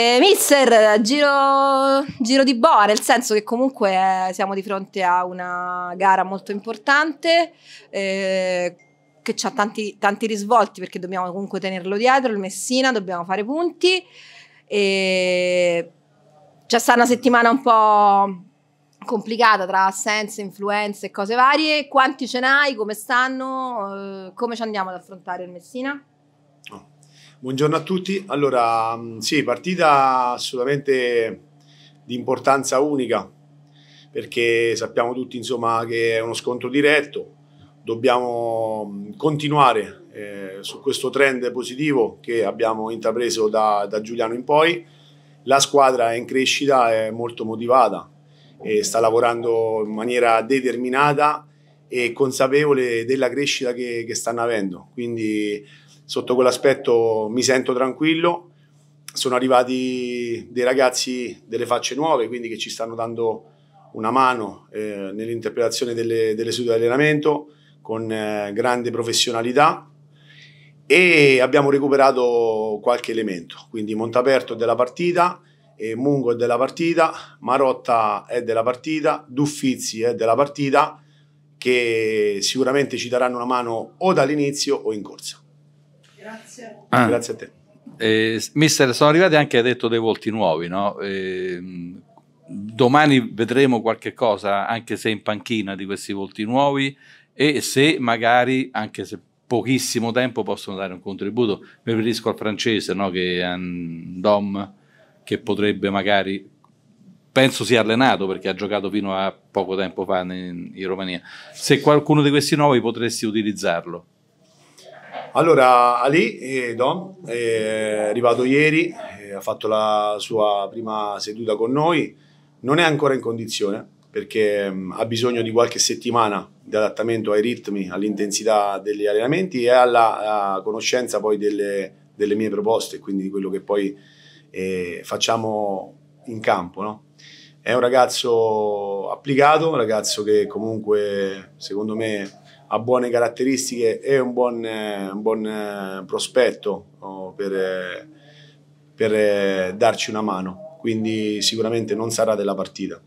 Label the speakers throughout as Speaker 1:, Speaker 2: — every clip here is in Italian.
Speaker 1: Eh, mister, giro, giro, di boa, nel senso che comunque eh, siamo di fronte a una gara molto importante. Eh, che ha tanti, tanti risvolti perché dobbiamo comunque tenerlo dietro il Messina, dobbiamo fare punti e c'è stata una settimana un po' complicata tra assenze, influenze e cose varie. Quanti ce n'hai? Come stanno? Eh, come ci andiamo ad affrontare il Messina?
Speaker 2: Oh. Buongiorno a tutti. Allora, mm, sì, partita assolutamente di importanza unica perché sappiamo tutti insomma, che è uno scontro diretto, dobbiamo mm, continuare eh, su questo trend positivo che abbiamo intrapreso da, da, Giuliano in poi. La squadra è in crescita, è molto motivata e sta lavorando in maniera determinata e consapevole della crescita che, che stanno avendo. Quindi sotto quell'aspetto mi sento tranquillo. Sono arrivati dei ragazzi delle facce nuove, quindi che ci stanno dando una mano eh, nell'interpretazione delle, delle sedute di allenamento con eh, grande professionalità e abbiamo recuperato qualche elemento, quindi Montaperto è della partita, Mungo è della partita, Marotta è della partita, Duffizi è della partita, che sicuramente ci daranno una mano o dall'inizio o in corsa. Grazie. Ah. Grazie a te.
Speaker 1: Eh, mister, sono arrivati anche, ha detto, dei volti nuovi, no? Eh, domani vedremo qualche cosa, anche se in panchina, di questi volti nuovi e se magari, anche se pochissimo tempo, possono dare un contributo. Mi riferisco al francese, no? Che è un Dom, che potrebbe magari penso sia allenato perché ha giocato fino a poco tempo fa in, in Romania. Se qualcuno di questi nuovi potresti utilizzarlo. Allora,
Speaker 2: Ali, eh, Dom, eh, è arrivato ieri, eh, ha fatto la sua prima seduta con noi, non è ancora in condizione perché mh, mm, ha bisogno di qualche settimana di adattamento ai ritmi, all'intensità degli allenamenti e alla conoscenza poi delle, delle, mie proposte, quindi di quello che poi eh, facciamo in campo. No? È un ragazzo applicato, un ragazzo che comunque secondo me ha buone caratteristiche e un buon, eh, un buon eh, prospetto oh, per, per eh, darci una mano, quindi sicuramente non sarà della partita.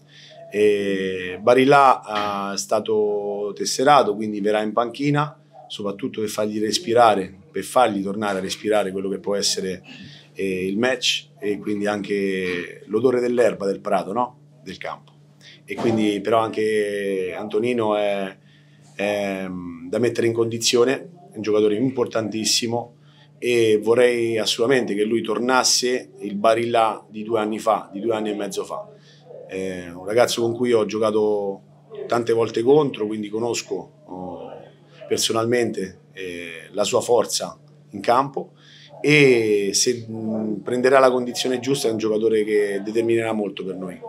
Speaker 2: E Barilla è stato tesserato, quindi verrà in panchina, soprattutto per fargli respirare, per fargli tornare a respirare quello che può essere il match e quindi anche l'odore dell'erba, del prato, no? del campo. E quindi però anche Antonino è ehm, da mettere in condizione, è un giocatore importantissimo e vorrei assolutamente che lui tornasse il Barilla di due anni fa, di due anni e mezzo fa. È eh, un ragazzo con cui ho giocato tante volte contro, quindi conosco oh, personalmente eh, la sua forza in campo e se prenderà la condizione giusta è un giocatore che determinerà molto per noi.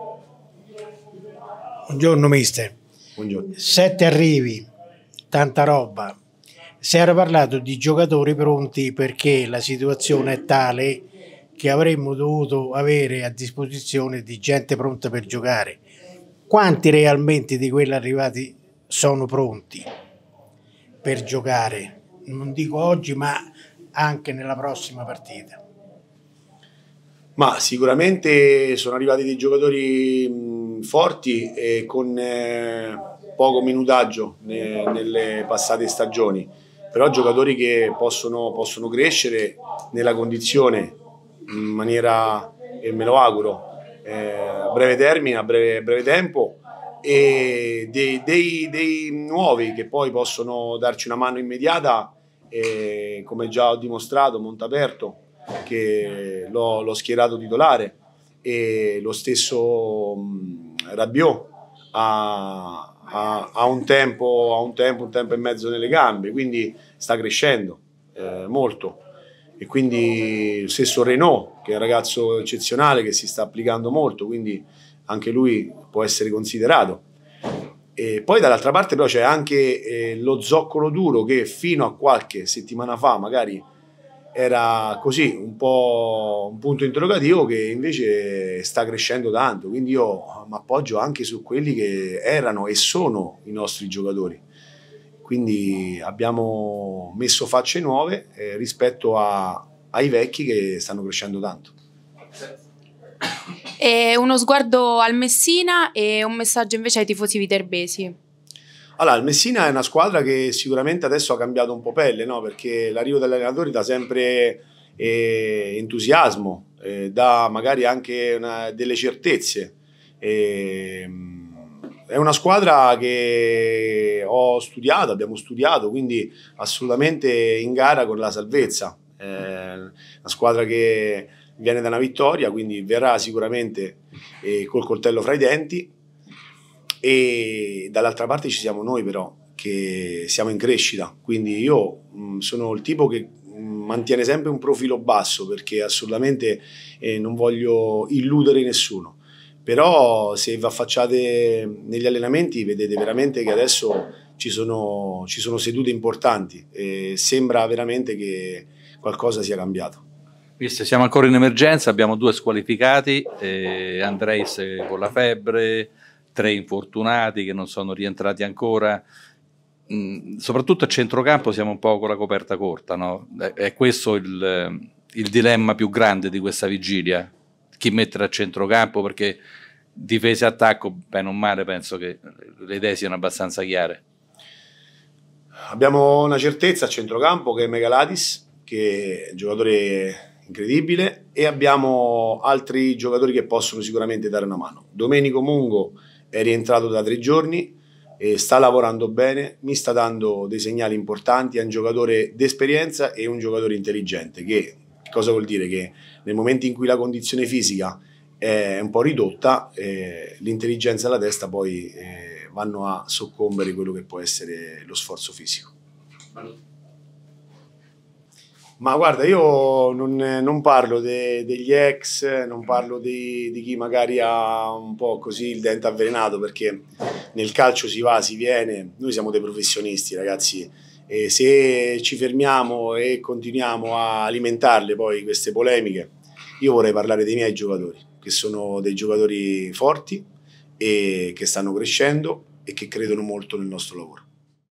Speaker 2: Buongiorno mister. Buongiorno. Sette arrivi, tanta roba. Si era parlato di giocatori pronti perché la situazione è tale che avremmo dovuto avere a disposizione di gente pronta per giocare. Quanti realmente di quelli arrivati sono pronti per giocare? Non dico oggi, ma anche nella prossima partita. Ma sicuramente sono arrivati dei giocatori forti e con eh, poco minutaggio ne, eh, nelle passate stagioni, però giocatori che possono, possono crescere nella condizione in maniera, e me lo auguro, eh, a breve termine, a breve, breve tempo e dei, dei, dei, nuovi che poi possono darci una mano immediata e, eh, come già ho dimostrato Montaperto che l'ho, l'ho schierato titolare e lo stesso mm, Rabiot ha, ha, ha, un tempo, ha, un tempo, un tempo, e mezzo nelle gambe, quindi sta crescendo eh, molto. E quindi lo stesso Renault, che è un ragazzo eccezionale, che si sta applicando molto, quindi anche lui può essere considerato. E poi dall'altra parte però c'è anche eh, lo zoccolo duro che fino a qualche settimana fa magari era così un po' un punto interrogativo che invece sta crescendo tanto, quindi io mi appoggio anche su quelli che erano e sono i nostri giocatori. Quindi abbiamo messo facce nuove eh, rispetto a, ai vecchi che stanno crescendo tanto.
Speaker 1: E uno sguardo al Messina e un messaggio invece ai tifosi viterbesi.
Speaker 2: Allora, il Messina è una squadra che sicuramente adesso ha cambiato un po' pelle, no? perché l'arrivo degli allenatori dà sempre eh, entusiasmo, eh, dà magari anche una, delle certezze. E, ehm, è una squadra che ho studiato, abbiamo studiato, quindi assolutamente in gara con la salvezza. È eh, una squadra che viene da una vittoria, quindi verrà sicuramente eh, col coltello fra i denti e dall'altra parte ci siamo noi però che siamo in crescita, quindi io mh, mm, sono il tipo che mm, mantiene sempre un profilo basso perché assolutamente eh, non voglio illudere nessuno, però se vi affacciate negli allenamenti vedete veramente che adesso ci sono, ci sono sedute importanti e sembra veramente che qualcosa sia cambiato.
Speaker 1: Visto siamo ancora in emergenza, abbiamo due squalificati, eh, Andreis con la febbre, tre infortunati che non sono rientrati ancora. Mm, soprattutto a centrocampo siamo un po' con la coperta corta, no? è, questo il, il dilemma più grande di questa vigilia, chi mettere a centrocampo perché difesa e attacco, bene o male, penso che le idee siano abbastanza chiare. Abbiamo una certezza a centrocampo che è Megalatis, che è un giocatore
Speaker 2: incredibile, e abbiamo altri giocatori che possono sicuramente dare una mano. Domenico Mungo è rientrato da tre giorni, sta lavorando bene, mi sta dando dei segnali importanti, è un giocatore d'esperienza e un giocatore intelligente, che cosa vuol dire? Che nel momento in cui la condizione fisica è un po' ridotta, eh, l'intelligenza e la testa poi eh, vanno a soccombere quello che può essere lo sforzo fisico. Ma guarda, io non, non parlo de, degli ex, non parlo di, di, chi magari ha un po' così il dente avvelenato, perché nel calcio si va, si viene, noi siamo dei professionisti ragazzi e se ci fermiamo e continuiamo a alimentarle poi queste polemiche, io vorrei parlare dei miei giocatori, che sono dei giocatori forti e che stanno crescendo e che credono molto nel nostro lavoro.